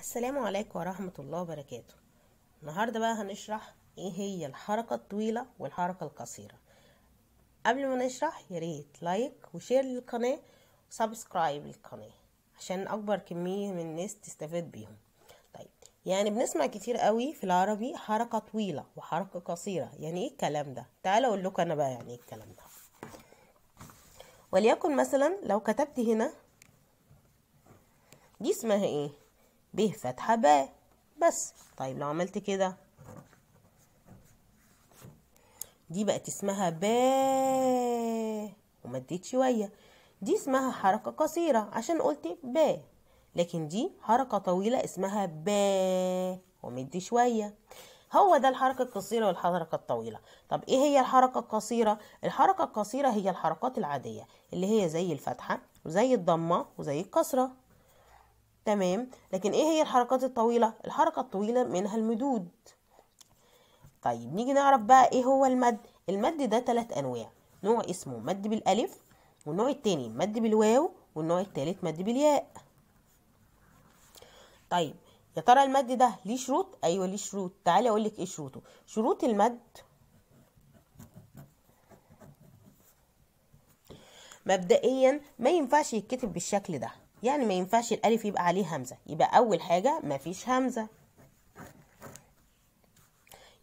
السلام عليكم ورحمة الله وبركاته النهاردة بقى هنشرح ايه هي الحركة الطويلة والحركة القصيرة قبل ما نشرح ياريت لايك وشير للقناة وسبسكرايب للقناة عشان اكبر كمية من الناس تستفاد بيهم طيب يعني بنسمع كتير قوي في العربي حركة طويلة وحركة قصيرة يعني ايه الكلام ده تعالى اقول لكم انا بقى يعني ايه الكلام ده وليكن مثلا لو كتبت هنا دي اسمها ايه ب فتحة ب بس طيب لو عملت كده دي بقت اسمها ب ومديت شوية دي اسمها حركة قصيرة عشان قلت ب لكن دي حركة طويلة اسمها ب ومدي شوية هو ده الحركة القصيرة والحركة الطويلة طب ايه هي الحركة القصيرة الحركة القصيرة هي الحركات العادية اللي هي زي الفتحة وزي الضمة وزي الكسرة تمام لكن ايه هي الحركات الطويله الحركه الطويله منها المدود طيب نيجي نعرف بقى ايه هو المد المد ده تلات انواع نوع اسمه مد بالالف والنوع التاني مد بالواو والنوع التالت مد بالياء طيب يا ترى المد ده ليه شروط ايوه ليه شروط تعالي اقول لك ايه شروطه شروط المد مبدئيا ما ينفعش يتكتب بالشكل ده يعني ما ينفعش الألف يبقى عليه همزة يبقى أول حاجة مفيش همزة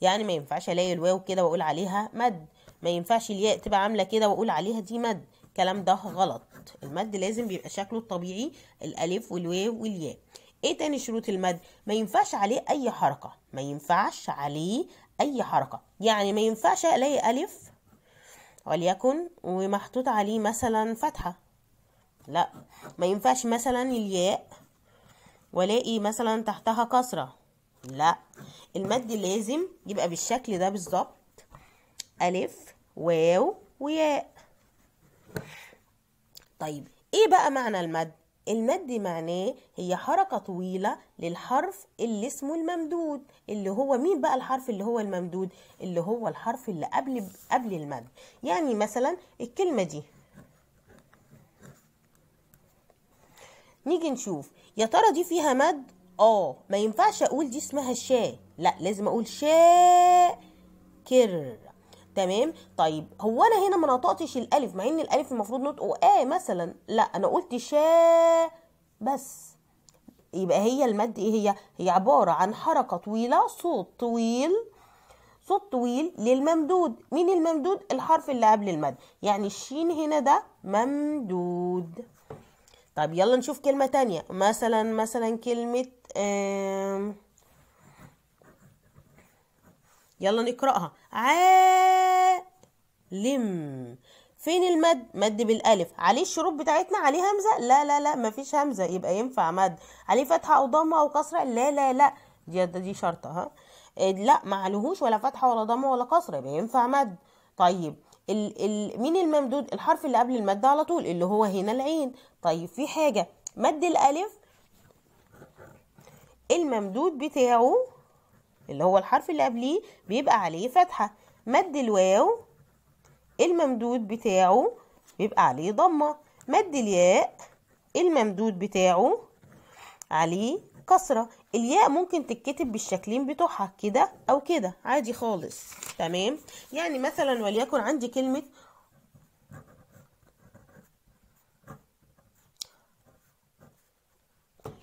يعني ما ينفعش ألاقي الواو كده وأقول عليها مد ما ينفعش الياء تبقى عاملة كده وأقول عليها دي مد الكلام ده غلط المد لازم بيبقى شكله الطبيعي الألف والواو والياء ايه تاني شروط المد ما ينفعش عليه اي حركة ما ينفعش عليه اي حركة يعني ما ينفعش الاقي الف وليكن ومحطوط عليه مثلا فتحة لا ما ينفعش مثلا الياء والاقي مثلا تحتها كسرة لا المد لازم يبقى بالشكل ده بالظبط ألف واو وياء طيب ايه بقى معنى المد المد معناه هي حركة طويلة للحرف اللي اسمه الممدود اللي هو مين بقى الحرف اللي هو الممدود اللي هو الحرف اللي قبل قبل المد يعني مثلا الكلمة دي نيجي نشوف يا ترى دي فيها مد اه ما ينفعش اقول دي اسمها شاء لا لازم اقول شاء كر تمام طيب هو انا هنا ما نطقتش الالف مع ان الالف المفروض نطقه اه مثلا لا انا قلت شاء بس يبقى هي المد ايه هي هي عباره عن حركه طويله صوت طويل صوت طويل للممدود مين الممدود الحرف اللي قبل المد يعني الشين هنا ده ممدود طب يلا نشوف كلمة تانية مثلا مثلا كلمة يلا نقرأها عالم فين المد مد بالالف عليه الشروط بتاعتنا عليه همزه لا لا لا مفيش همزه يبقى ينفع مد عليه فتحه او ضمه او كسره لا لا لا دي دي شرطه ها إيه، لا معلهوش ولا فتحه ولا ضمه ولا كسره يبقى ينفع مد طيب ال ال مين الممدود الحرف اللي قبل المادة على طول اللي هو هنا العين طيب في حاجة مد الألف الممدود بتاعه اللي هو الحرف اللي قبليه بيبقى عليه فتحة مد الواو الممدود بتاعه بيبقى عليه ضمة مد الياء الممدود بتاعه عليه الكسرة الياء ممكن تتكتب بالشكلين بتوعها كده أو كده عادي خالص تمام يعني مثلا وليكن عندي كلمة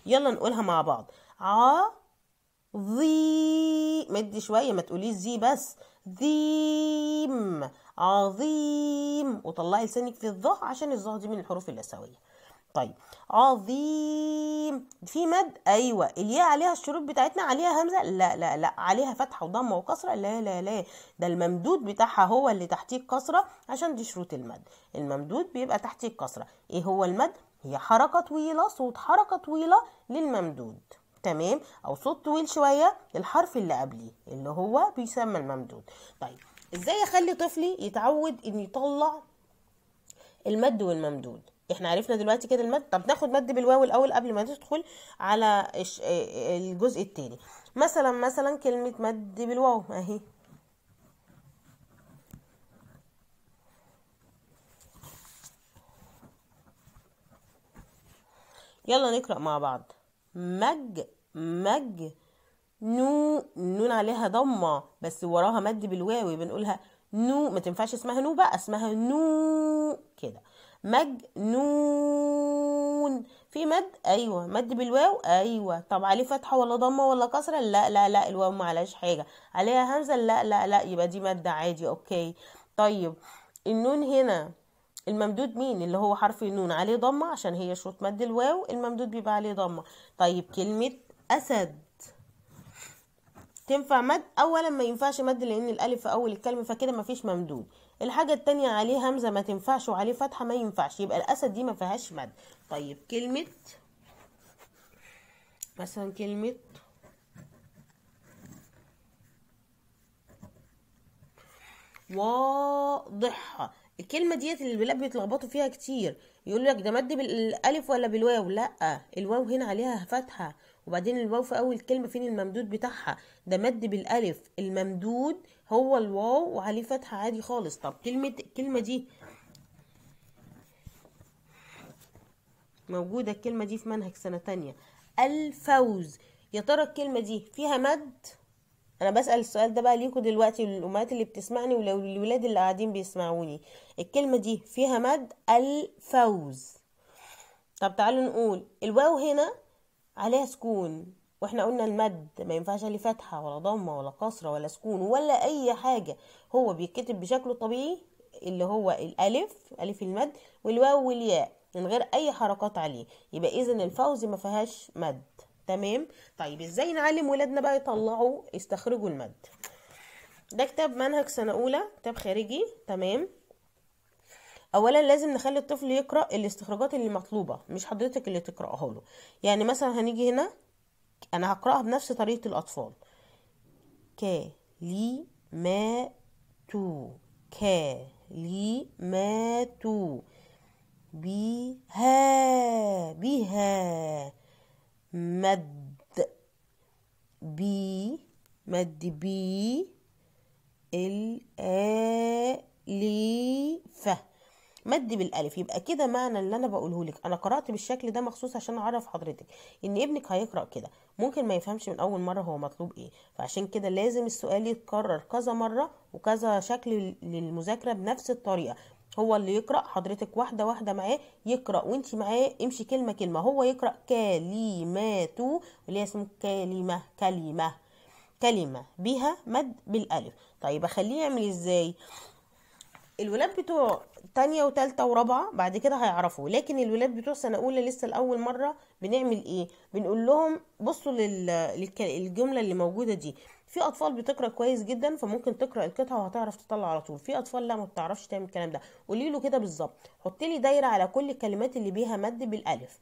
يلا نقولها مع بعض ع ظي مدي شوية ما تقوليش زي بس ذيم عظيم وطلعي لسانك في الظه عشان الظه دي من الحروف اللثوية طيب عظيم في مد ايوه الياء عليها الشروط بتاعتنا عليها همزه لا لا لا عليها فتحه وضمه وكسره لا لا لا ده الممدود بتاعها هو اللي تحتيه الكسره عشان دي شروط المد الممدود بيبقى تحتيه الكسره ايه هو المد هي حركه طويله صوت حركه طويله للممدود تمام او صوت طويل شويه الحرف اللي قبليه اللي هو بيسمى الممدود طيب ازاي اخلي طفلي يتعود ان يطلع المد والممدود احنا عرفنا دلوقتي كده المد طب ناخد مد بالواو الاول قبل ما ندخل على آه، آه، الجزء الثاني مثلا مثلا كلمه مد بالواو اهي يلا نقرا مع بعض مج مج نو نون عليها ضمه بس وراها مد بالواو بنقولها نو ما تنفعش اسمها نو بقى اسمها نو كده مجنون في مد ايوه مد بالواو ايوه طب عليه فتحه ولا ضمه ولا كسره لا لا لا الواو ما عليهاش حاجه عليها همزه لا لا لا يبقى دي مد عادي اوكي طيب النون هنا الممدود مين اللي هو حرف النون عليه ضمه عشان هي شروط مد الواو الممدود بيبقى عليه ضمه طيب كلمه اسد تنفع مد اولا ما ينفعش مد لان الالف في اول الكلمه فكده مفيش ممدود الحاجة التانية عليه همزة ما تنفعش وعليه فتحة ما ينفعش يبقى الأسد دي ما فيهاش مد طيب كلمة مثلا كلمة واضحة الكلمة ديت اللي البلاد بيتلخبطوا فيها كتير يقول لك ده مد بالالف ولا بالواو لا الواو هنا عليها فتحة وبعدين الواو في اول كلمة فين الممدود بتاعها ده مد بالالف الممدود هو الواو وعليه فتحة عادي خالص طب كلمة الكلمة دي موجودة الكلمة دي في منهج سنة تانية الفوز يا ترى الكلمة دي فيها مد انا بسال السؤال ده بقى ليكم دلوقتي للامهات اللي بتسمعني وللولاد اللي قاعدين بيسمعوني الكلمه دي فيها مد الفوز طب تعالوا نقول الواو هنا عليها سكون واحنا قلنا المد ما ينفعش عليه فتحه ولا ضمه ولا كسره ولا سكون ولا اي حاجه هو بيتكتب بشكله الطبيعي اللي هو الالف الف المد والواو والياء من غير اي حركات عليه يبقى اذا الفوز ما فيهاش مد تمام طيب ازاي نعلم ولادنا بقى يطلعوا يستخرجوا المد ده كتاب منهج سنه اولى كتاب خارجي تمام اولا لازم نخلي الطفل يقرا الاستخراجات اللي مطلوبه مش حضرتك اللي تقراها له يعني مثلا هنيجي هنا انا هقراها بنفس طريقه الاطفال ما تو بها بها مد بي مد بي الالفة مد بالالف يبقى كده معنى اللي انا بقوله لك انا قرات بالشكل ده مخصوص عشان اعرف حضرتك ان ابنك هيقرا كده ممكن ما يفهمش من اول مره هو مطلوب ايه فعشان كده لازم السؤال يتكرر كذا مره وكذا شكل للمذاكره بنفس الطريقه هو اللي يقرا حضرتك واحده واحده معاه يقرا وانت معاه امشي كلمه كلمه هو يقرا كلمات اللي هي اسمه كلمه كلمه كلمه بها مد بالالف طيب اخليه يعمل ازاي الولاد بتوع تانية وتالتة ورابعة بعد كده هيعرفوا لكن الولاد بتوع سنة أولى لسه لأول مرة بنعمل إيه؟ بنقول لهم بصوا للجملة اللي موجودة دي في اطفال بتقرا كويس جدا فممكن تقرا القطعه وهتعرف تطلع على طول في اطفال لا ما بتعرفش تعمل الكلام ده قولي له كده بالظبط حط لي دايره على كل الكلمات اللي بيها مد بالالف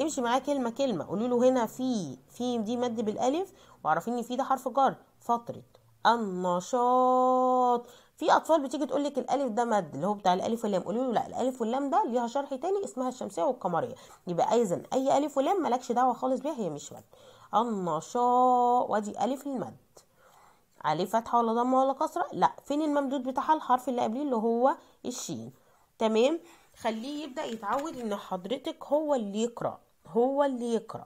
امشي معاه كلمه كلمه قولي له هنا في في دي مد بالالف وعارفين ان في ده حرف جر فتره النشاط في اطفال بتيجي تقول لك الالف ده مد اللي هو بتاع الالف واللام قولوا له لا الالف واللام ده ليها شرح تاني اسمها الشمسيه والقمريه يبقى ايضا اي الف ولام مالكش دعوه خالص بيها هي مش مد النشاء وادي الف المد عليه فتحه ولا ضمه ولا كسره لا فين الممدود بتاعها الحرف اللي قبليه اللي هو الشين تمام خليه يبدا يتعود ان حضرتك هو اللي يقرا هو اللي يقرا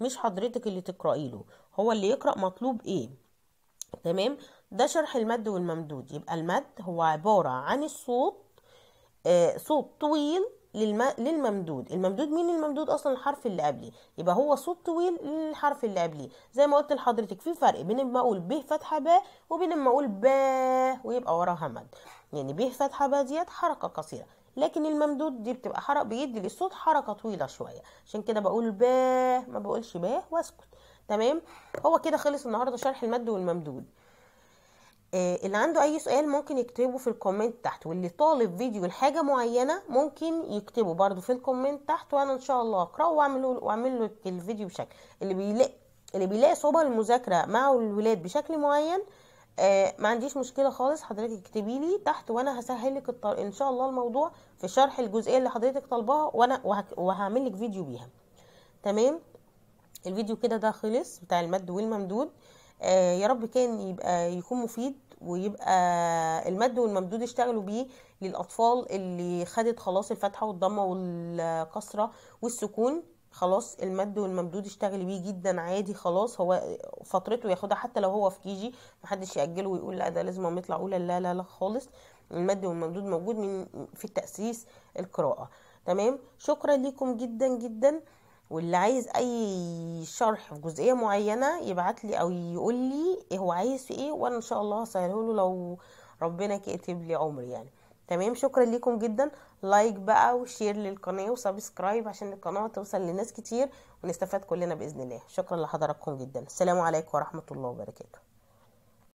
مش حضرتك اللي تقراي له هو اللي يقرا مطلوب ايه تمام ده شرح المد والممدود يبقى المد هو عبارة عن الصوت آه صوت طويل للم... للممدود الممدود مين الممدود اصلا الحرف اللي قبليه يبقى هو صوت طويل للحرف اللي قبليه زي ما قلت لحضرتك في فرق بين اما اقول ب فتحه ب وبين اما اقول ب ويبقى وراها مد يعني ب فتحه ب ديت حركه قصيره لكن الممدود دي بتبقى حركه بيدي للصوت حركه طويله شويه عشان كده بقول ب ما بقولش ب واسكت تمام هو كده خلص النهارده شرح المد والممدود آه اللي عنده اي سؤال ممكن يكتبه في الكومنت تحت واللي طالب فيديو لحاجه معينه ممكن يكتبه برده في الكومنت تحت وانا ان شاء الله اقراه واعمله واعمل له الفيديو بشكل اللي بيلاقي اللي بيلاقي صعوبه المذاكره مع الولاد بشكل معين آه ما عنديش مشكله خالص حضرتك اكتبي لي تحت وانا هسهل لك الطر... ان شاء الله الموضوع في شرح الجزئيه اللي حضرتك طالباها وانا وه... وهعمل لك فيديو بيها تمام الفيديو كده ده خلص بتاع المد والممدود آه يا رب كان يبقى يكون مفيد ويبقى المد والممدود اشتغلوا بيه للاطفال اللي خدت خلاص الفتحه والضمه والكسره والسكون خلاص المد والممدود اشتغل بيه جدا عادي خلاص هو فترته ياخدها حتى لو هو في كيجي محدش ياجله ويقول لا ده لازم اقوم يطلع اولى لا لا لا خالص المد والممدود موجود من في التاسيس القراءه تمام شكرا لكم جدا جدا واللي عايز اي شرح في جزئيه معينه يبعت لي او يقول لي إيه هو عايز في ايه وانا ان شاء الله هسهله له لو ربنا كاتب لي عمري يعني تمام شكرا ليكم جدا لايك بقى وشير للقناه وسبسكرايب عشان القناه توصل لناس كتير ونستفاد كلنا باذن الله شكرا لحضراتكم جدا السلام عليكم ورحمه الله وبركاته